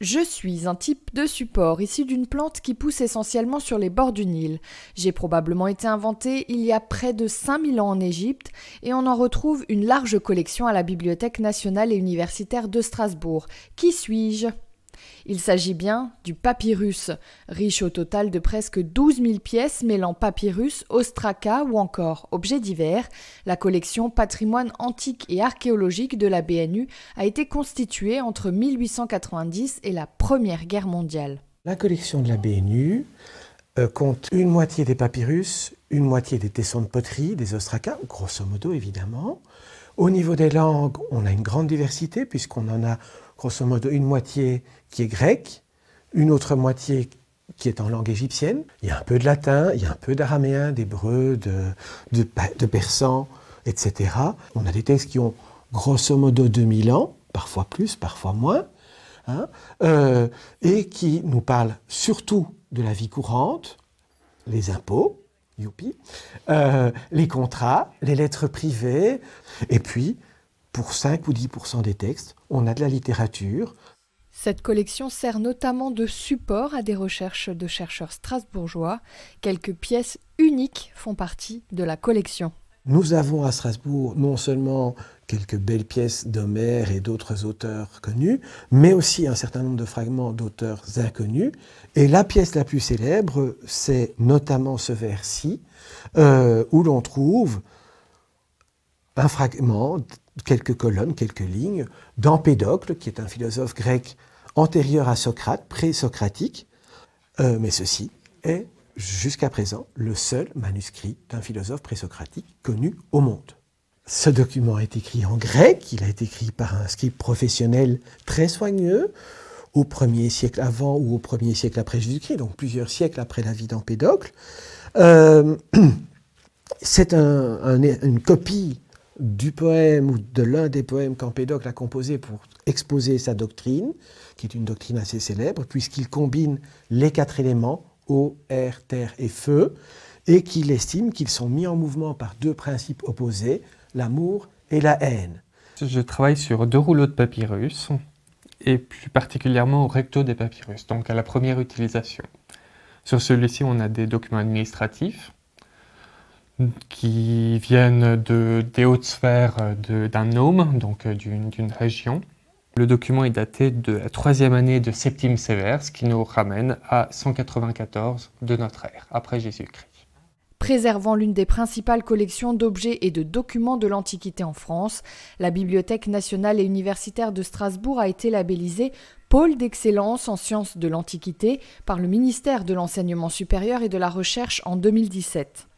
Je suis un type de support issu d'une plante qui pousse essentiellement sur les bords du Nil. J'ai probablement été inventé il y a près de 5000 ans en Égypte et on en retrouve une large collection à la Bibliothèque nationale et universitaire de Strasbourg. Qui suis-je il s'agit bien du papyrus, riche au total de presque 12 000 pièces mêlant papyrus, ostraca ou encore objets divers. La collection patrimoine antique et archéologique de la BNU a été constituée entre 1890 et la Première Guerre mondiale. La collection de la BNU euh, compte une moitié des papyrus, une moitié des tessons de poterie, des ostraca, grosso modo évidemment. Au niveau des langues, on a une grande diversité puisqu'on en a grosso modo une moitié qui est grecque, une autre moitié qui est en langue égyptienne. Il y a un peu de latin, il y a un peu d'araméen, d'hébreu, de, persan, etc. On a des textes qui ont grosso modo 2000 ans, parfois plus, parfois moins, hein, euh, et qui nous parlent surtout de la vie courante, les impôts, youpi, euh, les contrats, les lettres privées, et puis pour 5 ou 10% des textes, on a de la littérature. Cette collection sert notamment de support à des recherches de chercheurs strasbourgeois. Quelques pièces uniques font partie de la collection. Nous avons à Strasbourg non seulement quelques belles pièces d'Homère et d'autres auteurs connus, mais aussi un certain nombre de fragments d'auteurs inconnus. Et la pièce la plus célèbre, c'est notamment ce vers-ci, euh, où l'on trouve un fragment quelques colonnes, quelques lignes, d'Empédocle, qui est un philosophe grec antérieur à Socrate, pré-socratique, euh, mais ceci est jusqu'à présent le seul manuscrit d'un philosophe présocratique connu au monde. Ce document est écrit en grec, il a été écrit par un scribe professionnel très soigneux au 1er siècle avant ou au 1er siècle après Jésus-Christ, donc plusieurs siècles après la vie d'Empédocle. Euh, c'est une copie du poème ou de l'un des poèmes qu'Empédocle a composé pour exposer sa doctrine, qui est une doctrine assez célèbre, puisqu'il combine les quatre éléments, eau, air, terre et feu, et qu'il estime qu'ils sont mis en mouvement par deux principes opposés, l'amour et la haine. Je travaille sur deux rouleaux de papyrus, et plus particulièrement au recto des papyrus, donc à la première utilisation. Sur celui-ci, on a des documents administratifs, qui viennent de, des hautes sphères euh, d'un homme, donc euh, d'une région. Le document est daté de la troisième année de Septime Sévère, ce qui nous ramène à 194 de notre ère, après Jésus-Christ. Préservant l'une des principales collections d'objets et de documents de l'Antiquité en France, la Bibliothèque nationale et universitaire de Strasbourg a été labellisée Pôle d'excellence en sciences de l'Antiquité par le ministère de l'Enseignement supérieur et de la Recherche en 2017.